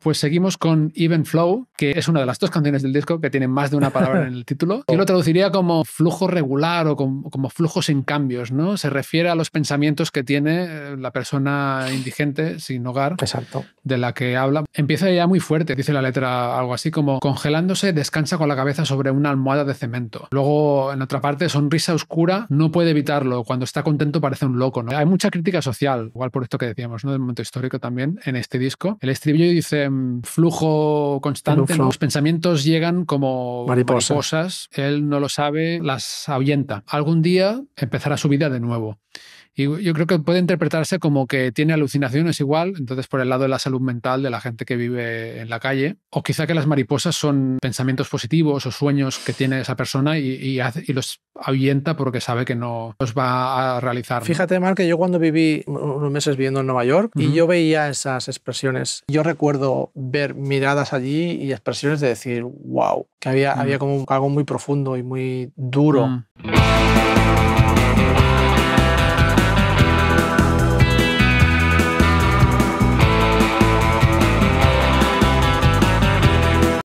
Pues seguimos con Even Flow, que es una de las dos canciones del disco que tiene más de una palabra en el título. Yo lo traduciría como flujo regular o como, flujo sin cambios, ¿no? Se refiere a los pensamientos que tiene eh, la persona indigente sin hogar Exacto. de la que habla. Empieza ya muy fuerte, dice la letra algo así como congelándose, descansa con la cabeza sobre una almohada de cemento. Luego, en otra parte, sonrisa oscura, no puede evitarlo. Cuando está contento parece un loco, ¿no? Hay mucha crítica social, igual por esto que decíamos, ¿no? Del momento histórico también en este disco. El estribillo dice Em, flujo constante, los pensamientos llegan como mariposas. él no lo sabe, las ahuyenta. Algún día empezará su vida de nuevo. Y yo creo que puede interpretarse como que tiene alucinaciones igual, entonces por el lado de la salud mental de la gente que vive en la calle, o quizá que las mariposas son pensamientos positivos o sueños que tiene esa persona y los avienta porque sabe que no los va a realizar. Fíjate, Mar, que yo cuando viví unos meses viviendo en Nueva York y yo veía esas expresiones, yo recuerdo ver miradas allí y expresiones de decir, wow, que había, mm. había como algo muy profundo y muy duro. Mm.